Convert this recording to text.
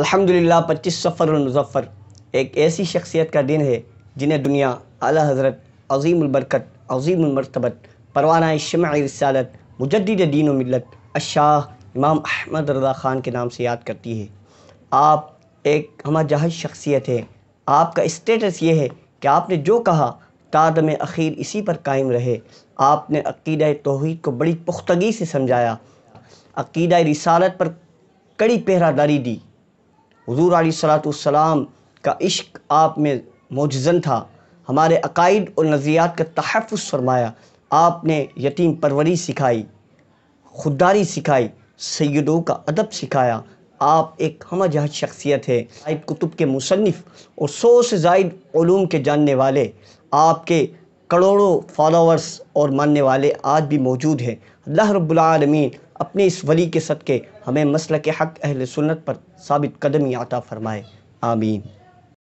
الحمد للہ پچیس ثفر المظفر ایک ایسی شخصیت کا دن ہے جنہیں دنیا اعلیٰ حضرت عظیم البرکت عظیم المرتبت پروانہ شمع رسالت مجدد دین و ملت الشاہ امام احمد رضا خان کے نام سے یاد کرتی ہے آپ ایک ہمہ جہج شخصیت ہے آپ کا اسٹیٹس یہ ہے کہ آپ نے جو کہا تادم اخیر اسی پر قائم رہے آپ نے عقیدہ توحید کو بڑی پختگی سے سمجھایا عقیدہ رسالت پر کڑی پہرہ داری دی حضور علیہ صلاۃ السلام کا عشق آپ میں موجزن تھا ہمارے عقائد اور نظریات کا تحفظ فرمایا آپ نے یتیم پروری سکھائی خودداری سکھائی سیدوں کا ادب سکھایا آپ ایک ہمہ جہت شخصیت ہے شاہد کتب کے مصنف اور سو سے زائد علوم کے جاننے والے آپ کے کروڑوں فالوورز اور ماننے والے آج بھی موجود ہیں اللہ رب العالمین اپنے اس ولی کے صدقے ہمیں مسلک حق اہل سنت پر ثابت قدمی عطا فرمائے آمین